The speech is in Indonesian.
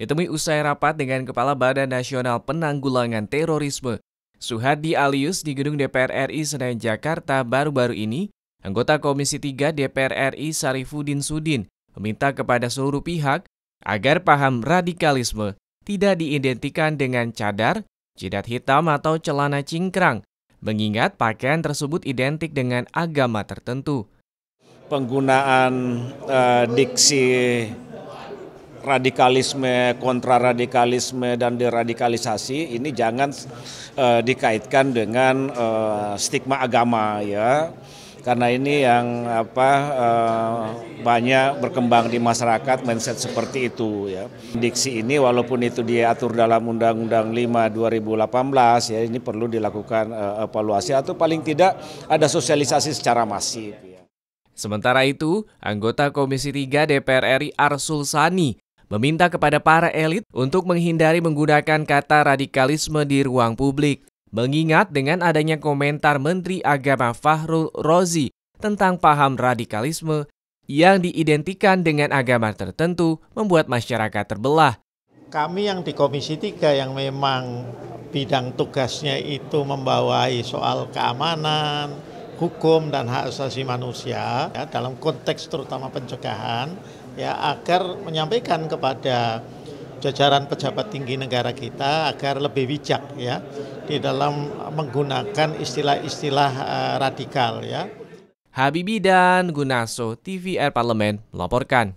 Ditemui usai rapat dengan Kepala Badan Nasional Penanggulangan Terorisme, Suhadi Alius di Gedung DPR RI Senayan Jakarta baru-baru ini, anggota Komisi 3 DPR RI Sarifudin Sudin meminta kepada seluruh pihak agar paham radikalisme tidak diidentikan dengan cadar, jidat hitam atau celana cingkrang, mengingat pakaian tersebut identik dengan agama tertentu. Penggunaan uh, diksi radikalisme, kontraradikalisme dan deradikalisasi ini jangan uh, dikaitkan dengan uh, stigma agama ya. Karena ini yang apa uh, banyak berkembang di masyarakat mindset seperti itu ya. Diksi ini walaupun itu diatur dalam Undang-Undang 5 2018 ya ini perlu dilakukan evaluasi atau paling tidak ada sosialisasi secara masif. Ya. Sementara itu, anggota Komisi 3 DPR RI Arsul Sani meminta kepada para elit untuk menghindari menggunakan kata radikalisme di ruang publik. Mengingat dengan adanya komentar Menteri Agama Fahrul Rozi tentang paham radikalisme yang diidentikan dengan agama tertentu membuat masyarakat terbelah. Kami yang di Komisi 3 yang memang bidang tugasnya itu membawahi soal keamanan, hukum dan hak asasi manusia ya, dalam konteks terutama pencegahan ya agar menyampaikan kepada jajaran pejabat tinggi negara kita agar lebih bijak ya di dalam menggunakan istilah-istilah eh, radikal ya. Habibi dan Gunaso TVR Parlemen melaporkan.